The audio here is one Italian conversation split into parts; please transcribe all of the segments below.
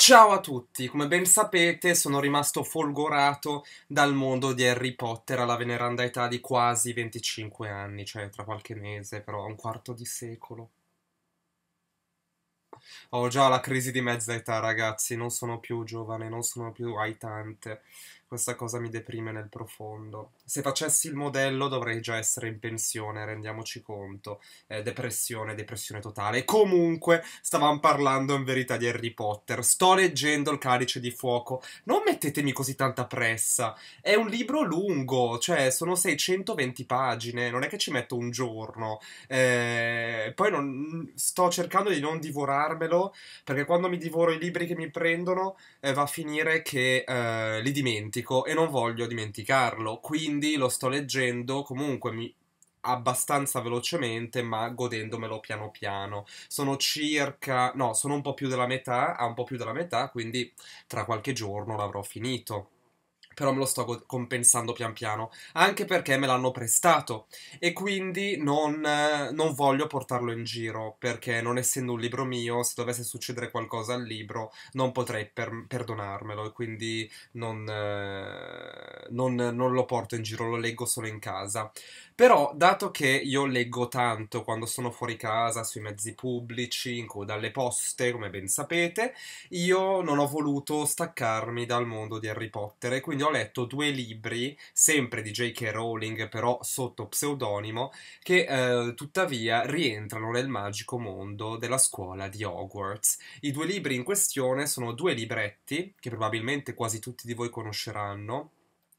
Ciao a tutti, come ben sapete sono rimasto folgorato dal mondo di Harry Potter alla veneranda età di quasi 25 anni, cioè tra qualche mese, però un quarto di secolo. Ho già la crisi di mezza età, ragazzi, non sono più giovane, non sono più aitante. Questa cosa mi deprime nel profondo. Se facessi il modello dovrei già essere in pensione, rendiamoci conto. Eh, depressione, depressione totale. Comunque, stavamo parlando in verità di Harry Potter. Sto leggendo Il calice di fuoco. Non mettetemi così tanta pressa. È un libro lungo, cioè sono 620 pagine, non è che ci metto un giorno. Eh, poi non, sto cercando di non divorare ricordarmelo, perché quando mi divoro i libri che mi prendono eh, va a finire che eh, li dimentico e non voglio dimenticarlo, quindi lo sto leggendo comunque mi, abbastanza velocemente, ma godendomelo piano piano. Sono circa, no, sono un po' più della metà, a un po' più della metà, quindi tra qualche giorno l'avrò finito però me lo sto compensando pian piano, anche perché me l'hanno prestato e quindi non, non voglio portarlo in giro, perché non essendo un libro mio, se dovesse succedere qualcosa al libro, non potrei per perdonarmelo e quindi non, non, non lo porto in giro, lo leggo solo in casa. Però, dato che io leggo tanto quando sono fuori casa, sui mezzi pubblici, in coda alle poste, come ben sapete, io non ho voluto staccarmi dal mondo di Harry Potter e quindi ho ho letto due libri, sempre di J.K. Rowling, però sotto pseudonimo, che eh, tuttavia rientrano nel magico mondo della scuola di Hogwarts. I due libri in questione sono due libretti, che probabilmente quasi tutti di voi conosceranno,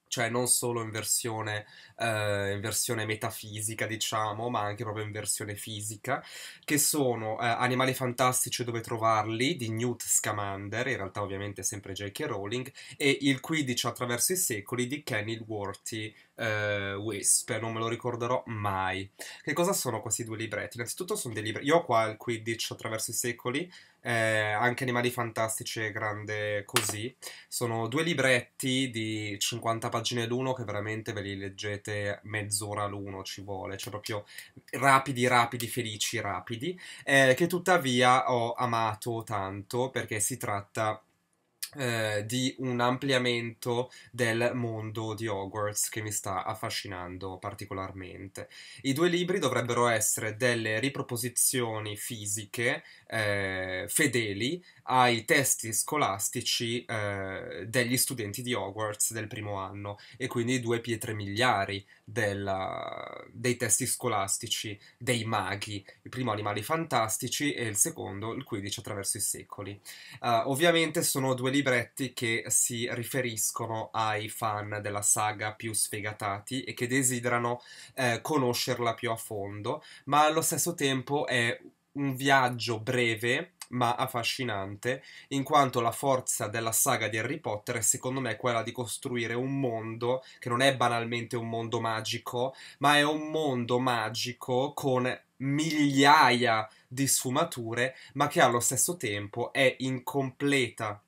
cioè non solo in versione, eh, in versione, metafisica, diciamo, ma anche proprio in versione fisica, che sono eh, Animali Fantastici Dove Trovarli di Newt Scamander, in realtà ovviamente sempre J.K. Rowling, e Il Quidditch attraverso i secoli di Kenny Worthy, eh, Wisp, non me lo ricorderò mai. Che cosa sono questi due libretti? Innanzitutto sono dei libri. io ho qua il Quidditch attraverso i secoli, eh, anche Animali Fantastici è grande così, sono due libretti di 50 pagine l'uno che veramente ve li leggete mezz'ora l'uno ci vuole, cioè proprio rapidi, rapidi, felici, rapidi, eh, che tuttavia ho amato tanto perché si tratta eh, di un ampliamento del mondo di Hogwarts che mi sta affascinando particolarmente. I due libri dovrebbero essere delle riproposizioni fisiche eh, fedeli ai testi scolastici eh, degli studenti di Hogwarts del primo anno e quindi due pietre miliari della, dei testi scolastici dei maghi, il primo Animali Fantastici e il secondo il 15 attraverso i secoli. Uh, ovviamente sono due libri libretti che si riferiscono ai fan della saga più sfegatati e che desiderano eh, conoscerla più a fondo, ma allo stesso tempo è un viaggio breve ma affascinante, in quanto la forza della saga di Harry Potter è secondo me quella di costruire un mondo che non è banalmente un mondo magico, ma è un mondo magico con migliaia di sfumature, ma che allo stesso tempo è in completa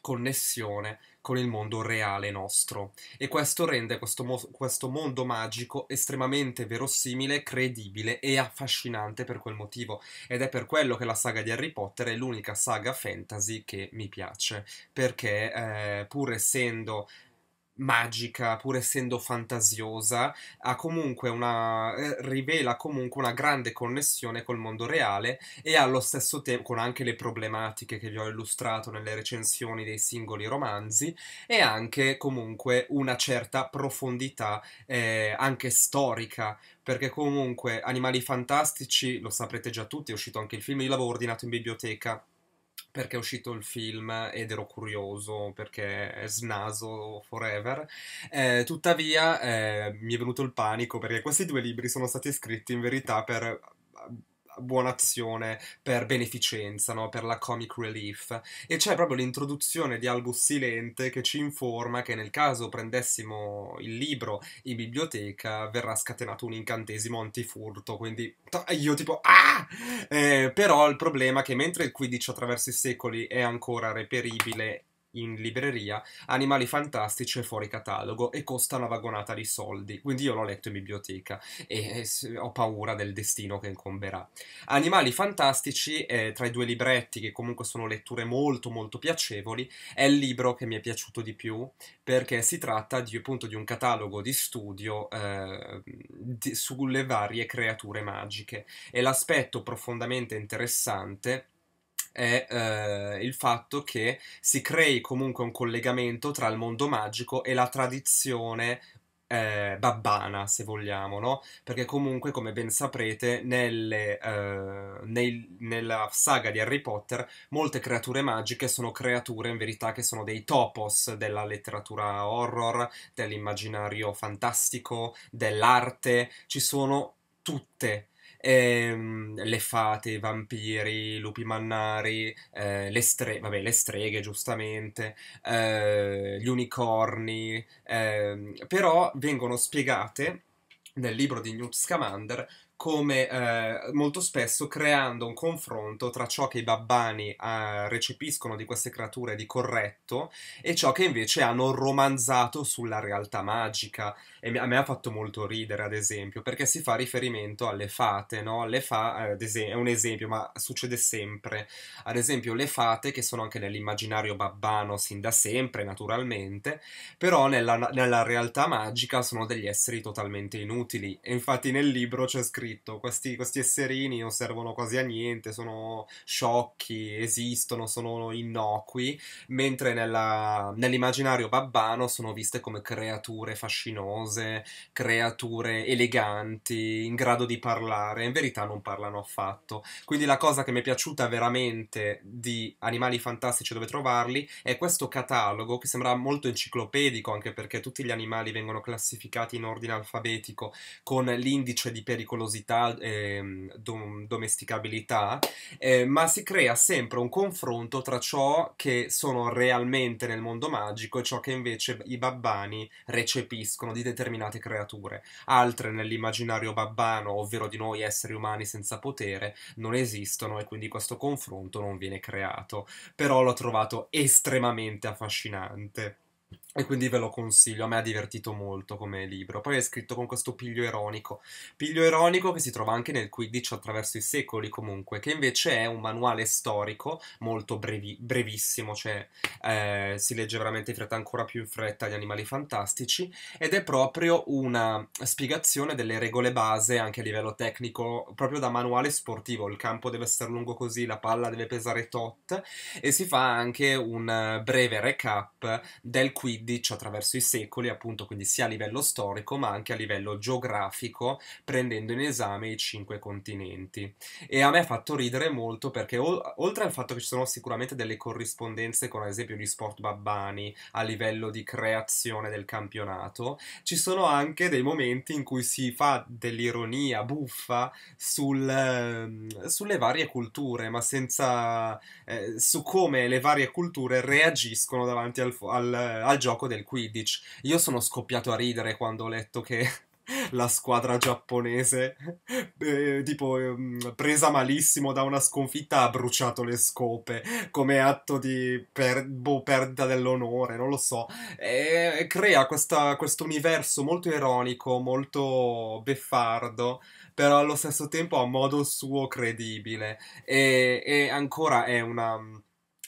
connessione con il mondo reale nostro e questo rende questo, mo- questo, mondo magico estremamente verosimile, credibile e affascinante per quel motivo ed è per quello che la saga di Harry Potter è l'unica saga fantasy che mi piace perché eh, pur essendo magica, pur essendo fantasiosa, ha comunque una, eh, rivela comunque una grande connessione col mondo reale e allo stesso tempo, con anche le problematiche che vi ho illustrato nelle recensioni dei singoli romanzi, e anche comunque una certa profondità eh, anche storica, perché comunque Animali Fantastici, lo saprete già tutti, è uscito anche il film, io l'avevo ordinato in biblioteca perché è uscito il film ed ero curioso perché è snaso forever. Eh, tuttavia eh, mi è venuto il panico perché questi due libri sono stati scritti in verità per buona azione, per beneficenza, no? per la comic relief. E c'è proprio l'introduzione di Albus Silente che ci informa che nel caso prendessimo il libro in biblioteca verrà scatenato un incantesimo antifurto, quindi io tipo ah! Eh, però il problema è che mentre il Quidditch attraverso i secoli è ancora reperibile in libreria, Animali Fantastici è fuori catalogo e costa una vagonata di soldi, quindi io l'ho letto in biblioteca e ho paura del destino che incomberà. Animali Fantastici, eh, tra i due libretti, che comunque sono letture molto molto piacevoli, è il libro che mi è piaciuto di più perché si tratta di, appunto di un catalogo di studio eh, di, sulle varie creature magiche e l'aspetto profondamente interessante è eh, il fatto che si crei comunque un collegamento tra il mondo magico e la tradizione eh, babbana, se vogliamo, no? Perché comunque, come ben saprete, nelle, eh, nei, nella saga di Harry Potter molte creature magiche sono creature in verità che sono dei topos della letteratura horror, dell'immaginario fantastico, dell'arte, ci sono tutte ehm, le fate, i vampiri, i lupi mannari, eh, le, stre- vabbè, le, streghe giustamente, eh, gli unicorni, ehm, però vengono spiegate nel libro di Newt Scamander come eh, molto spesso creando un confronto tra ciò che i babbani eh, recepiscono di queste creature di corretto e ciò che invece hanno romanzato sulla realtà magica. E a me ha fatto molto ridere, ad esempio, perché si fa riferimento alle fate, no? Le fa, eh, è un esempio, ma succede sempre. Ad esempio, le fate, che sono anche nell'immaginario babbano sin da sempre, naturalmente, però nella, nella realtà magica sono degli esseri totalmente inutili. E infatti nel libro c'è scritto scritto. Questi, questi esserini non servono quasi a niente, sono sciocchi, esistono, sono innocui, mentre nella, nell'immaginario babbano sono viste come creature fascinose, creature eleganti, in grado di parlare. In verità non parlano affatto. Quindi la cosa che mi è piaciuta veramente di Animali Fantastici dove trovarli è questo catalogo che sembra molto enciclopedico, anche perché tutti gli animali vengono classificati in ordine alfabetico con l'indice di pericolosità domesticità, eh, dom- domesticabilità, eh, ma si crea sempre un confronto tra ciò che sono realmente nel mondo magico e ciò che invece i babbani recepiscono di determinate creature. Altre nell'immaginario babbano, ovvero di noi esseri umani senza potere, non esistono e quindi questo confronto non viene creato. Però l'ho trovato estremamente affascinante. E quindi ve lo consiglio, a me ha divertito molto come libro. Poi è scritto con questo piglio ironico. Piglio ironico che si trova anche nel Quidditch attraverso i secoli comunque, che invece è un manuale storico molto brevi, brevissimo, cioè eh, si legge veramente in fretta, ancora più in fretta, gli animali fantastici, ed è proprio una spiegazione delle regole base anche a livello tecnico, proprio da manuale sportivo. Il campo deve essere lungo così, la palla deve pesare tot, e si fa anche un breve recap del Quidditch attraverso i secoli, appunto, quindi sia a livello storico ma anche a livello geografico, prendendo in esame i cinque continenti. E a me ha fatto ridere molto perché oltre al fatto che ci sono sicuramente delle corrispondenze con ad esempio gli sport babbani a livello di creazione del campionato, ci sono anche dei momenti in cui si fa dell'ironia buffa sul, ehm, sulle varie culture, ma senza eh, su come le varie culture reagiscono davanti al, al, al gioco del Quidditch. Io sono scoppiato a ridere quando ho letto che la squadra giapponese, eh, tipo eh, presa malissimo da una sconfitta, ha bruciato le scope come atto di per- boh, perdita dell'onore, non lo so. E crea questo universo molto ironico, molto beffardo, però allo stesso tempo a modo suo credibile. E, e ancora è una,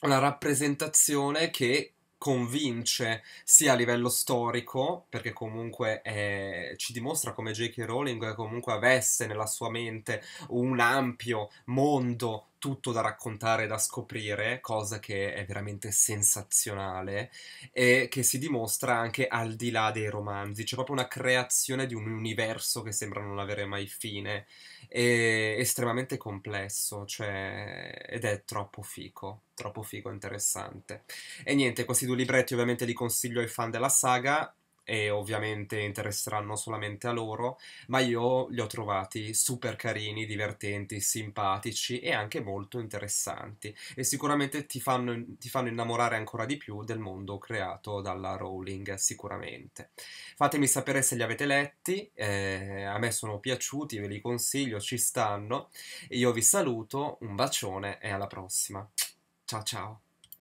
una rappresentazione che convince sia a livello storico, perché comunque eh, ci dimostra come J.K. Rowling comunque avesse nella sua mente un ampio mondo tutto da raccontare, e da scoprire, cosa che è veramente sensazionale e che si dimostra anche al di là dei romanzi. C'è proprio una creazione di un universo che sembra non avere mai fine, è estremamente complesso, cioè, ed è troppo fico troppo fico, interessante. E niente, questi due libretti ovviamente li consiglio ai fan della saga, e ovviamente interesseranno solamente a loro, ma io li ho trovati super carini, divertenti, simpatici e anche molto interessanti e sicuramente ti fanno, ti fanno innamorare ancora di più del mondo creato dalla Rowling, sicuramente. Fatemi sapere se li avete letti, eh, a me sono piaciuti, ve li consiglio, ci stanno. Io vi saluto, un bacione e alla prossima. Ciao ciao!